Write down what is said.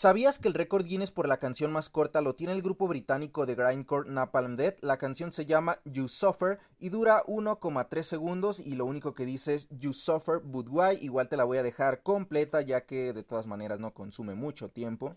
¿Sabías que el récord Guinness por la canción más corta lo tiene el grupo británico de grindcore Napalm Death? La canción se llama You Suffer y dura 1,3 segundos y lo único que dice es You Suffer But Why. Igual te la voy a dejar completa ya que de todas maneras no consume mucho tiempo.